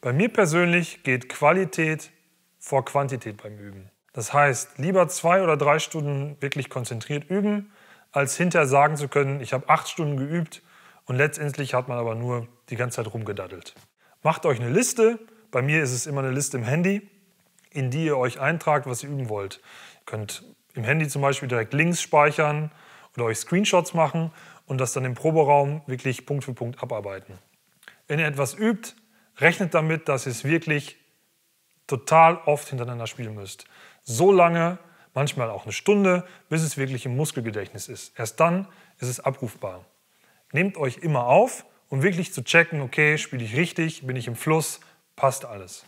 Bei mir persönlich geht Qualität vor Quantität beim Üben. Das heißt, lieber zwei oder drei Stunden wirklich konzentriert üben, als hinterher sagen zu können, ich habe acht Stunden geübt und letztendlich hat man aber nur die ganze Zeit rumgedaddelt. Macht euch eine Liste, bei mir ist es immer eine Liste im Handy, in die ihr euch eintragt, was ihr üben wollt. Ihr könnt im Handy zum Beispiel direkt Links speichern oder euch Screenshots machen und das dann im Proberaum wirklich Punkt für Punkt abarbeiten. Wenn ihr etwas übt, Rechnet damit, dass ihr es wirklich total oft hintereinander spielen müsst. So lange, manchmal auch eine Stunde, bis es wirklich im Muskelgedächtnis ist. Erst dann ist es abrufbar. Nehmt euch immer auf, um wirklich zu checken, okay, spiele ich richtig, bin ich im Fluss, passt alles.